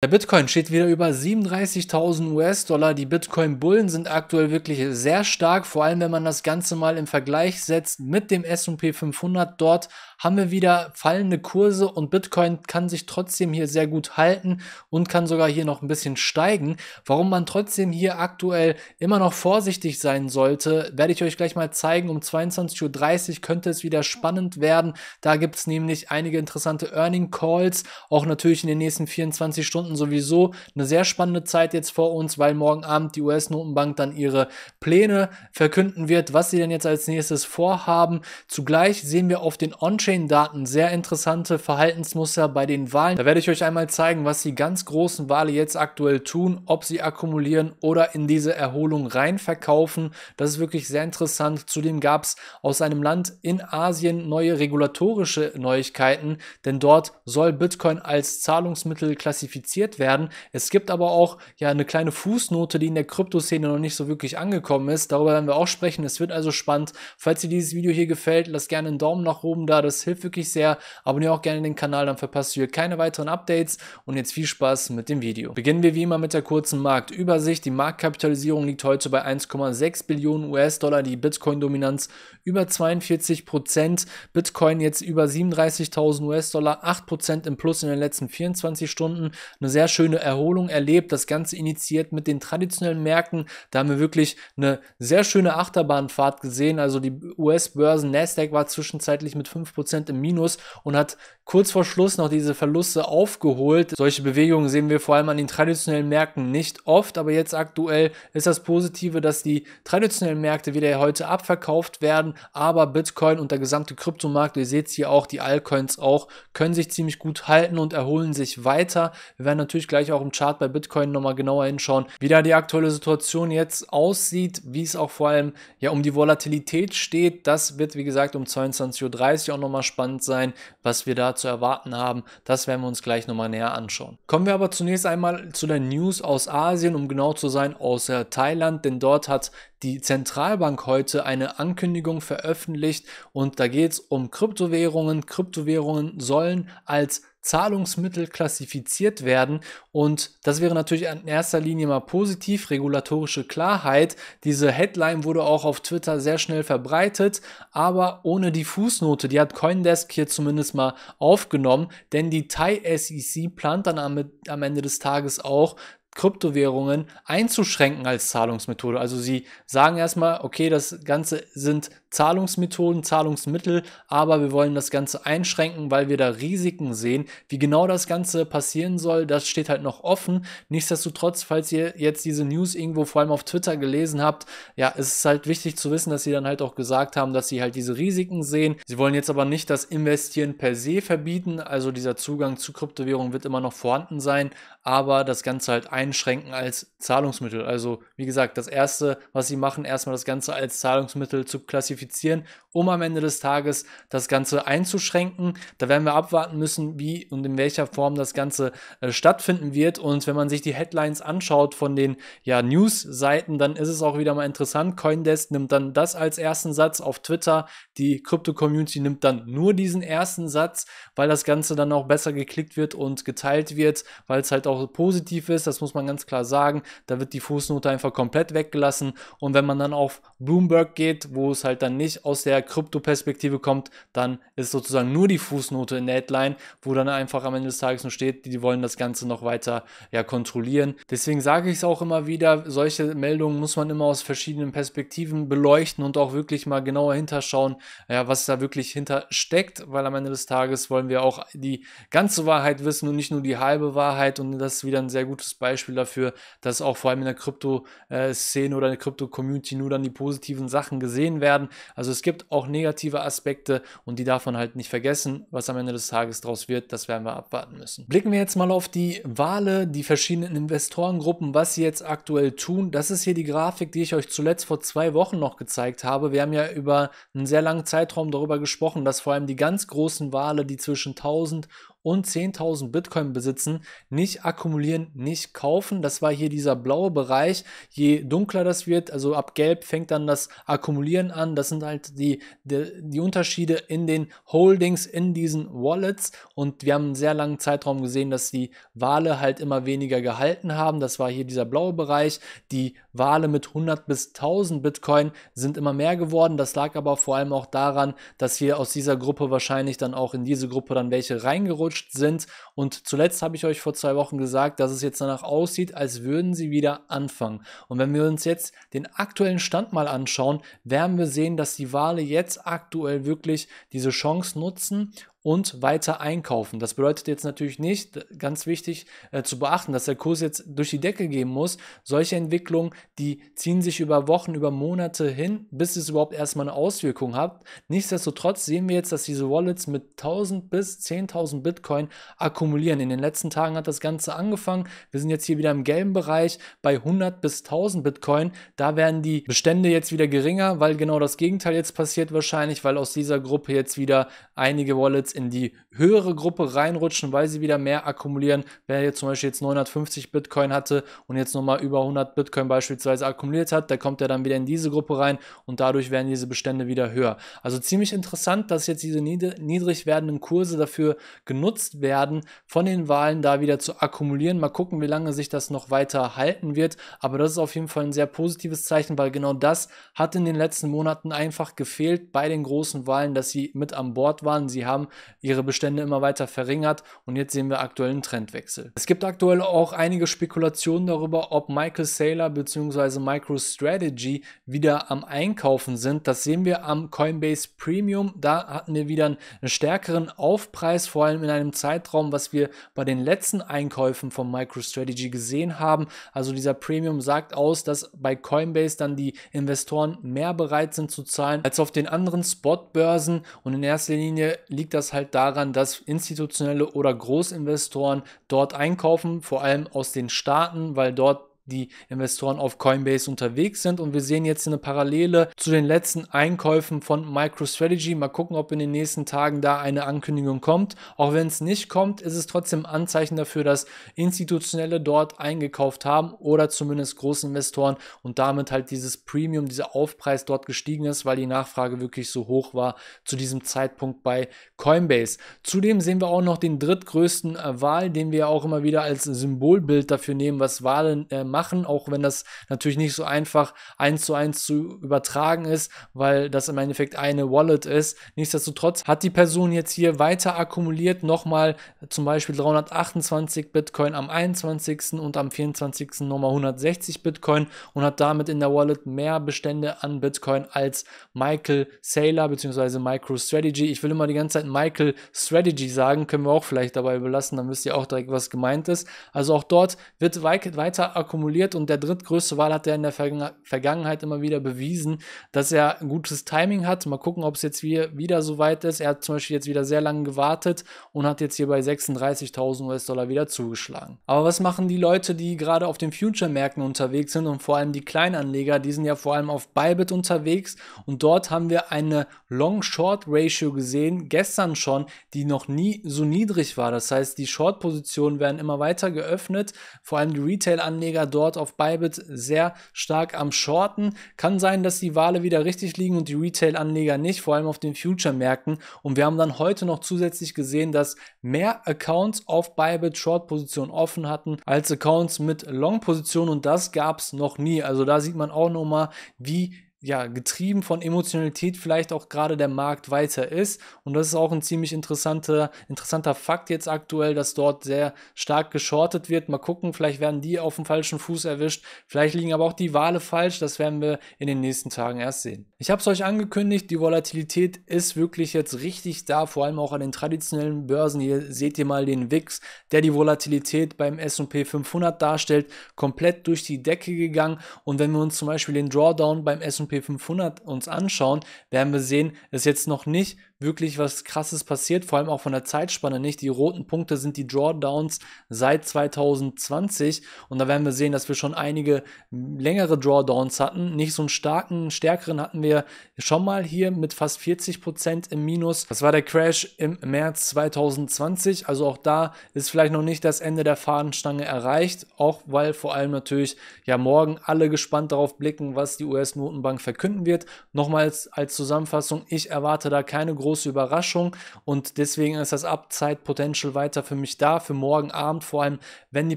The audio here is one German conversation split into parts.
Der Bitcoin steht wieder über 37.000 US-Dollar. Die Bitcoin-Bullen sind aktuell wirklich sehr stark, vor allem wenn man das Ganze mal im Vergleich setzt mit dem S&P 500. Dort haben wir wieder fallende Kurse und Bitcoin kann sich trotzdem hier sehr gut halten und kann sogar hier noch ein bisschen steigen. Warum man trotzdem hier aktuell immer noch vorsichtig sein sollte, werde ich euch gleich mal zeigen. Um 22.30 Uhr könnte es wieder spannend werden. Da gibt es nämlich einige interessante Earning Calls, auch natürlich in den nächsten 24 Stunden Notenbanken sowieso eine sehr spannende Zeit jetzt vor uns, weil morgen Abend die US-Notenbank dann ihre Pläne verkünden wird, was sie denn jetzt als nächstes vorhaben. Zugleich sehen wir auf den On-Chain-Daten sehr interessante Verhaltensmuster bei den Wahlen. Da werde ich euch einmal zeigen, was die ganz großen Wale jetzt aktuell tun, ob sie akkumulieren oder in diese Erholung rein verkaufen. Das ist wirklich sehr interessant. Zudem gab es aus einem Land in Asien neue regulatorische Neuigkeiten, denn dort soll Bitcoin als Zahlungsmittel klassifiziert kommuniziert werden. Es gibt aber auch ja eine kleine Fußnote, die in der Kryptoszene noch nicht so wirklich angekommen ist. Darüber werden wir auch sprechen. Es wird also spannend. Falls dir dieses Video hier gefällt, lass gerne einen Daumen nach oben da. Das hilft wirklich sehr. Abonniere auch gerne den Kanal, dann verpasst du hier keine weiteren Updates. Und jetzt viel Spaß mit dem Video. Beginnen wir wie immer mit der kurzen Marktübersicht. Die Marktkapitalisierung liegt heute bei 1,6 Billionen US-Dollar. Die Bitcoin-Dominanz über 42 Prozent. Bitcoin jetzt über 37.000 US-Dollar, 8 Prozent im Plus in den letzten 24 Stunden. Eine eine sehr schöne Erholung erlebt. Das Ganze initiiert mit den traditionellen Märkten. Da haben wir wirklich eine sehr schöne Achterbahnfahrt gesehen. Also die US-Börsen, Nasdaq war zwischenzeitlich mit 5% im Minus und hat kurz vor Schluss noch diese Verluste aufgeholt. Solche Bewegungen sehen wir vor allem an den traditionellen Märkten nicht oft, aber jetzt aktuell ist das Positive, dass die traditionellen Märkte wieder heute abverkauft werden, aber Bitcoin und der gesamte Kryptomarkt, ihr seht es hier auch, die Altcoins auch, können sich ziemlich gut halten und erholen sich weiter. Wir werden natürlich gleich auch im Chart bei Bitcoin nochmal genauer hinschauen, wie da die aktuelle Situation jetzt aussieht, wie es auch vor allem ja um die Volatilität steht. Das wird, wie gesagt, um 22.30 Uhr auch nochmal spannend sein, was wir da zu erwarten haben. Das werden wir uns gleich nochmal näher anschauen. Kommen wir aber zunächst einmal zu den News aus Asien, um genau zu sein, aus äh, Thailand, denn dort hat die Zentralbank heute eine Ankündigung veröffentlicht und da geht es um Kryptowährungen. Kryptowährungen sollen als Zahlungsmittel klassifiziert werden. Und das wäre natürlich in erster Linie mal positiv, regulatorische Klarheit. Diese Headline wurde auch auf Twitter sehr schnell verbreitet, aber ohne die Fußnote, die hat Coindesk hier zumindest mal aufgenommen, denn die Thai SEC plant dann am, am Ende des Tages auch, Kryptowährungen einzuschränken als Zahlungsmethode. Also sie sagen erstmal, okay, das Ganze sind Zahlungsmethoden, Zahlungsmittel, aber wir wollen das Ganze einschränken, weil wir da Risiken sehen. Wie genau das Ganze passieren soll, das steht halt noch offen. Nichtsdestotrotz, falls ihr jetzt diese News irgendwo vor allem auf Twitter gelesen habt, ja, es ist halt wichtig zu wissen, dass sie dann halt auch gesagt haben, dass sie halt diese Risiken sehen. Sie wollen jetzt aber nicht das Investieren per se verbieten, also dieser Zugang zu Kryptowährungen wird immer noch vorhanden sein, aber das Ganze halt einschränken als Zahlungsmittel. Also wie gesagt, das Erste, was sie machen, erstmal das Ganze als Zahlungsmittel zu klassifizieren identifizieren, um am Ende des Tages das Ganze einzuschränken. Da werden wir abwarten müssen, wie und in welcher Form das Ganze äh, stattfinden wird. Und wenn man sich die Headlines anschaut von den ja, News-Seiten, dann ist es auch wieder mal interessant. Coindesk nimmt dann das als ersten Satz auf Twitter. Die crypto community nimmt dann nur diesen ersten Satz, weil das Ganze dann auch besser geklickt wird und geteilt wird, weil es halt auch positiv ist. Das muss man ganz klar sagen. Da wird die Fußnote einfach komplett weggelassen. Und wenn man dann auf Bloomberg geht, wo es halt dann dann nicht aus der Krypto-Perspektive kommt, dann ist sozusagen nur die Fußnote in der Headline, wo dann einfach am Ende des Tages nur steht, die wollen das Ganze noch weiter ja, kontrollieren. Deswegen sage ich es auch immer wieder, solche Meldungen muss man immer aus verschiedenen Perspektiven beleuchten und auch wirklich mal genauer hinterschauen, ja, was da wirklich hinter steckt, weil am Ende des Tages wollen wir auch die ganze Wahrheit wissen und nicht nur die halbe Wahrheit und das ist wieder ein sehr gutes Beispiel dafür, dass auch vor allem in der Krypto-Szene äh, oder in der Krypto-Community nur dann die positiven Sachen gesehen werden, also es gibt auch negative Aspekte und die davon halt nicht vergessen. Was am Ende des Tages draus wird, das werden wir abwarten müssen. Blicken wir jetzt mal auf die Wale, die verschiedenen Investorengruppen, was sie jetzt aktuell tun. Das ist hier die Grafik, die ich euch zuletzt vor zwei Wochen noch gezeigt habe. Wir haben ja über einen sehr langen Zeitraum darüber gesprochen, dass vor allem die ganz großen Wale, die zwischen 1000 und 10.000 Bitcoin besitzen, nicht akkumulieren, nicht kaufen. Das war hier dieser blaue Bereich. Je dunkler das wird, also ab gelb fängt dann das Akkumulieren an. Das sind halt die, die, die Unterschiede in den Holdings, in diesen Wallets. Und wir haben einen sehr langen Zeitraum gesehen, dass die Wale halt immer weniger gehalten haben. Das war hier dieser blaue Bereich. Die Wale mit 100 bis 1000 Bitcoin sind immer mehr geworden. Das lag aber vor allem auch daran, dass wir aus dieser Gruppe wahrscheinlich dann auch in diese Gruppe dann welche reingerutscht gerutscht sind. Und zuletzt habe ich euch vor zwei Wochen gesagt, dass es jetzt danach aussieht, als würden sie wieder anfangen. Und wenn wir uns jetzt den aktuellen Stand mal anschauen, werden wir sehen, dass die Wale jetzt aktuell wirklich diese Chance nutzen und weiter einkaufen. Das bedeutet jetzt natürlich nicht, äh, ganz wichtig äh, zu beachten, dass der Kurs jetzt durch die Decke gehen muss. Solche Entwicklungen, die ziehen sich über Wochen, über Monate hin, bis es überhaupt erstmal eine Auswirkung hat. Nichtsdestotrotz sehen wir jetzt, dass diese Wallets mit 1000 bis 10.000 Bitcoin akkumulieren. In den letzten Tagen hat das Ganze angefangen. Wir sind jetzt hier wieder im gelben Bereich bei 100 bis 1000 Bitcoin. Da werden die Bestände jetzt wieder geringer, weil genau das Gegenteil jetzt passiert wahrscheinlich, weil aus dieser Gruppe jetzt wieder einige Wallets jetzt in die höhere Gruppe reinrutschen, weil sie wieder mehr akkumulieren. Wer jetzt zum Beispiel jetzt 950 Bitcoin hatte und jetzt nochmal über 100 Bitcoin beispielsweise akkumuliert hat, der kommt ja dann wieder in diese Gruppe rein und dadurch werden diese Bestände wieder höher. Also ziemlich interessant, dass jetzt diese niedrig werdenden Kurse dafür genutzt werden, von den Wahlen da wieder zu akkumulieren. Mal gucken, wie lange sich das noch weiter halten wird. Aber das ist auf jeden Fall ein sehr positives Zeichen, weil genau das hat in den letzten Monaten einfach gefehlt bei den großen Wahlen, dass sie mit an Bord waren. Sie haben ihre Bestände immer weiter verringert und jetzt sehen wir aktuell einen Trendwechsel. Es gibt aktuell auch einige Spekulationen darüber, ob Michael Saylor bzw. MicroStrategy wieder am Einkaufen sind. Das sehen wir am Coinbase Premium. Da hatten wir wieder einen stärkeren Aufpreis, vor allem in einem Zeitraum, was wir bei den letzten Einkäufen von MicroStrategy gesehen haben. Also dieser Premium sagt aus, dass bei Coinbase dann die Investoren mehr bereit sind zu zahlen als auf den anderen Spotbörsen und in erster Linie liegt das das halt daran, dass institutionelle oder Großinvestoren dort einkaufen, vor allem aus den Staaten, weil dort die Investoren auf Coinbase unterwegs sind. Und wir sehen jetzt eine Parallele zu den letzten Einkäufen von MicroStrategy. Mal gucken, ob in den nächsten Tagen da eine Ankündigung kommt. Auch wenn es nicht kommt, ist es trotzdem Anzeichen dafür, dass Institutionelle dort eingekauft haben oder zumindest große Investoren und damit halt dieses Premium, dieser Aufpreis dort gestiegen ist, weil die Nachfrage wirklich so hoch war zu diesem Zeitpunkt bei Coinbase. Zudem sehen wir auch noch den drittgrößten äh, Wahl, den wir auch immer wieder als Symbolbild dafür nehmen, was Wahlen äh, machen machen, auch wenn das natürlich nicht so einfach eins zu eins zu übertragen ist, weil das im Endeffekt eine Wallet ist. Nichtsdestotrotz hat die Person jetzt hier weiter akkumuliert, nochmal zum Beispiel 328 Bitcoin am 21. und am 24. nochmal 160 Bitcoin und hat damit in der Wallet mehr Bestände an Bitcoin als Michael Saylor bzw. MicroStrategy. Ich will immer die ganze Zeit Michael Strategy sagen, können wir auch vielleicht dabei belassen, dann wisst ihr auch direkt, was gemeint ist. Also auch dort wird weiter akkumuliert formuliert und der drittgrößte Wahl hat er in der Vergangenheit immer wieder bewiesen, dass er ein gutes Timing hat. Mal gucken, ob es jetzt wieder, wieder so weit ist. Er hat zum Beispiel jetzt wieder sehr lange gewartet und hat jetzt hier bei 36.000 US-Dollar wieder zugeschlagen. Aber was machen die Leute, die gerade auf den Future-Märkten unterwegs sind und vor allem die Kleinanleger, die sind ja vor allem auf Bybit unterwegs und dort haben wir eine Long-Short-Ratio gesehen, gestern schon, die noch nie so niedrig war. Das heißt, die Short-Positionen werden immer weiter geöffnet, vor allem die Retail-Anleger dort auf Bybit sehr stark am Shorten. Kann sein, dass die Wale wieder richtig liegen und die Retail-Anleger nicht, vor allem auf den Future-Märkten. Und wir haben dann heute noch zusätzlich gesehen, dass mehr Accounts auf Bybit Short-Positionen offen hatten als Accounts mit Long-Positionen und das gab es noch nie. Also da sieht man auch nochmal, wie ja, getrieben von Emotionalität vielleicht auch gerade der Markt weiter ist. Und das ist auch ein ziemlich interessanter, interessanter Fakt jetzt aktuell, dass dort sehr stark geschortet wird. Mal gucken, vielleicht werden die auf dem falschen Fuß erwischt. Vielleicht liegen aber auch die Wale falsch. Das werden wir in den nächsten Tagen erst sehen. Ich habe es euch angekündigt, die Volatilität ist wirklich jetzt richtig da, vor allem auch an den traditionellen Börsen. Hier seht ihr mal den Wix, der die Volatilität beim S&P 500 darstellt, komplett durch die Decke gegangen. Und wenn wir uns zum Beispiel den Drawdown beim S&P S&P 500 uns anschauen, werden wir sehen, ist jetzt noch nicht wirklich was Krasses passiert, vor allem auch von der Zeitspanne nicht. Die roten Punkte sind die Drawdowns seit 2020 und da werden wir sehen, dass wir schon einige längere Drawdowns hatten. Nicht so einen starken, stärkeren hatten wir schon mal hier mit fast 40% Prozent im Minus. Das war der Crash im März 2020, also auch da ist vielleicht noch nicht das Ende der Fadenstange erreicht, auch weil vor allem natürlich ja morgen alle gespannt darauf blicken, was die US-Notenbank verkünden wird. Nochmals als Zusammenfassung, ich erwarte da keine große große Überraschung und deswegen ist das Upside-Potential weiter für mich da, für morgen Abend, vor allem wenn die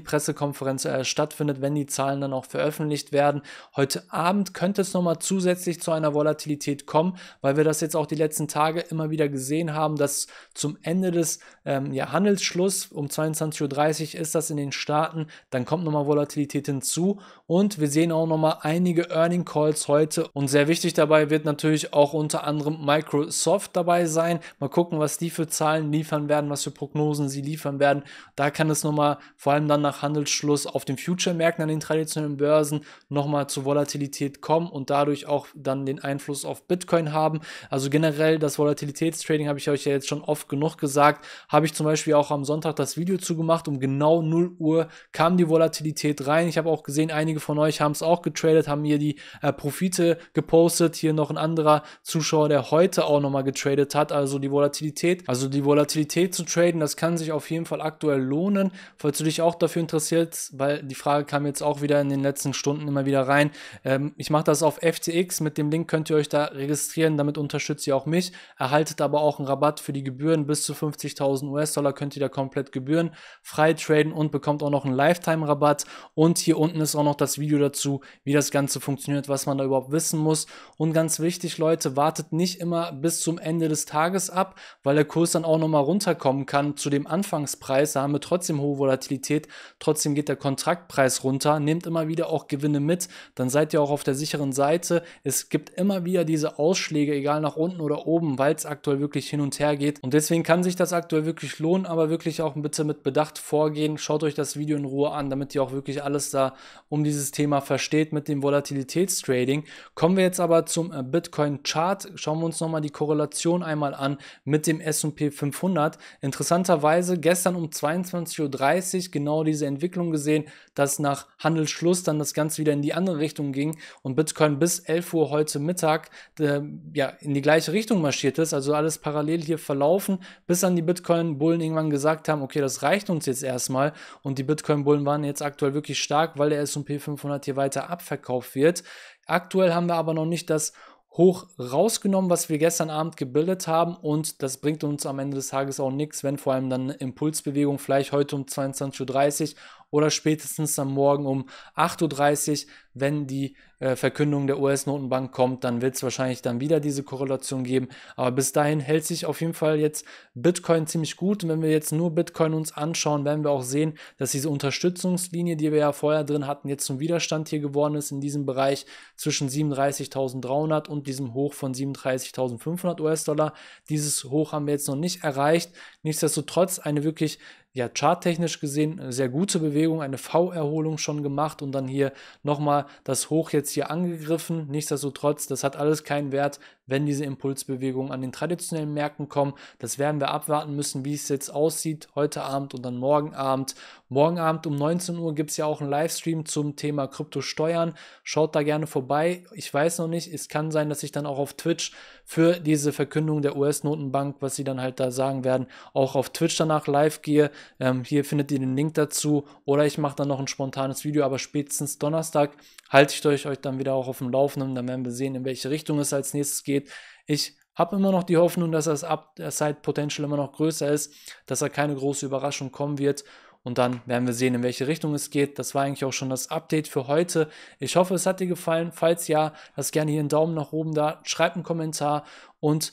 Pressekonferenz äh, stattfindet, wenn die Zahlen dann auch veröffentlicht werden. Heute Abend könnte es nochmal zusätzlich zu einer Volatilität kommen, weil wir das jetzt auch die letzten Tage immer wieder gesehen haben, dass zum Ende des ähm, ja, Handelsschluss um 22.30 Uhr ist das in den Staaten, dann kommt nochmal Volatilität hinzu und wir sehen auch nochmal einige Earning Calls heute. Und sehr wichtig dabei wird natürlich auch unter anderem Microsoft dabei sein. Mal gucken, was die für Zahlen liefern werden, was für Prognosen sie liefern werden. Da kann es nochmal vor allem dann nach Handelsschluss auf den Future-Märkten an den traditionellen Börsen nochmal zu Volatilität kommen und dadurch auch dann den Einfluss auf Bitcoin haben. Also generell das Volatilitätstrading habe ich euch ja jetzt schon oft genug gesagt. Habe ich zum Beispiel auch am Sonntag das Video zu gemacht. Um genau 0 Uhr kam die Volatilität rein. Ich habe auch gesehen, einige von euch haben es auch getradet, haben hier die äh, Profite gepostet. Hier noch ein anderer Zuschauer, der heute auch nochmal getradet hat. Also die Volatilität. Also die Volatilität zu traden, das kann sich auf jeden Fall aktuell lohnen. Falls du dich auch dafür interessiert, weil die Frage kam jetzt auch wieder in den letzten Stunden immer wieder rein. Ähm, ich mache das auf FTX. Mit dem Link könnt ihr euch da registrieren. Damit unterstützt ihr auch mich. Erhaltet aber auch einen Rabatt für die Gebühren. Bis zu 50.000 US-Dollar könnt ihr da komplett gebührenfrei traden und bekommt auch noch einen Lifetime-Rabatt. Und hier unten ist auch noch das das Video dazu, wie das Ganze funktioniert, was man da überhaupt wissen muss. Und ganz wichtig, Leute, wartet nicht immer bis zum Ende des Tages ab, weil der Kurs dann auch nochmal runterkommen kann zu dem Anfangspreis. Da haben wir trotzdem hohe Volatilität, trotzdem geht der Kontraktpreis runter. Nehmt immer wieder auch Gewinne mit, dann seid ihr auch auf der sicheren Seite. Es gibt immer wieder diese Ausschläge, egal nach unten oder oben, weil es aktuell wirklich hin und her geht. Und deswegen kann sich das aktuell wirklich lohnen, aber wirklich auch bitte mit Bedacht vorgehen. Schaut euch das Video in Ruhe an, damit ihr auch wirklich alles da um die dieses Thema versteht mit dem Volatilitätstrading. Kommen wir jetzt aber zum äh, Bitcoin Chart. Schauen wir uns nochmal die Korrelation einmal an mit dem S&P 500. Interessanterweise gestern um 22.30 Uhr genau diese Entwicklung gesehen, dass nach Handelsschluss dann das Ganze wieder in die andere Richtung ging und Bitcoin bis 11 Uhr heute Mittag äh, ja, in die gleiche Richtung marschiert ist. Also alles parallel hier verlaufen, bis dann die Bitcoin-Bullen irgendwann gesagt haben, okay, das reicht uns jetzt erstmal und die Bitcoin-Bullen waren jetzt aktuell wirklich stark, weil der S&P 500 hier weiter abverkauft wird. Aktuell haben wir aber noch nicht das hoch rausgenommen, was wir gestern Abend gebildet haben und das bringt uns am Ende des Tages auch nichts, wenn vor allem dann eine Impulsbewegung vielleicht heute um 22.30 Uhr oder spätestens am Morgen um 8.30 Uhr, wenn die äh, Verkündung der US-Notenbank kommt, dann wird es wahrscheinlich dann wieder diese Korrelation geben. Aber bis dahin hält sich auf jeden Fall jetzt Bitcoin ziemlich gut. Und wenn wir jetzt nur Bitcoin uns anschauen, werden wir auch sehen, dass diese Unterstützungslinie, die wir ja vorher drin hatten, jetzt zum Widerstand hier geworden ist in diesem Bereich zwischen 37.300 und diesem Hoch von 37.500 US-Dollar. Dieses Hoch haben wir jetzt noch nicht erreicht. Nichtsdestotrotz eine wirklich ja charttechnisch gesehen äh, sehr gute Bewegung, eine V-Erholung schon gemacht und dann hier nochmal das Hoch jetzt hier angegriffen. Nichtsdestotrotz, das hat alles keinen Wert, wenn diese Impulsbewegungen an den traditionellen Märkten kommen. Das werden wir abwarten müssen, wie es jetzt aussieht, heute Abend und dann morgen Abend. Morgen Abend um 19 Uhr gibt es ja auch einen Livestream zum Thema Kryptosteuern. Schaut da gerne vorbei. Ich weiß noch nicht, es kann sein, dass ich dann auch auf Twitch für diese Verkündung der US-Notenbank, was sie dann halt da sagen werden, auch auf Twitch danach live gehe. Ähm, hier findet ihr den Link dazu oder ich mache dann noch ein spontanes Video, aber spätestens Donnerstag halte ich euch, euch dann wieder auch auf dem Laufenden. Dann werden wir sehen, in welche Richtung es als nächstes geht geht. Ich habe immer noch die Hoffnung, dass das Upside-Potential äh, immer noch größer ist, dass da keine große Überraschung kommen wird. Und dann werden wir sehen, in welche Richtung es geht. Das war eigentlich auch schon das Update für heute. Ich hoffe, es hat dir gefallen. Falls ja, lass gerne hier einen Daumen nach oben da, schreib einen Kommentar und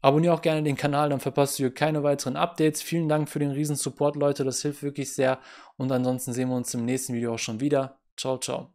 Abonniere auch gerne den Kanal, dann verpasst du hier keine weiteren Updates. Vielen Dank für den riesen Support, Leute. Das hilft wirklich sehr. Und ansonsten sehen wir uns im nächsten Video auch schon wieder. Ciao, ciao.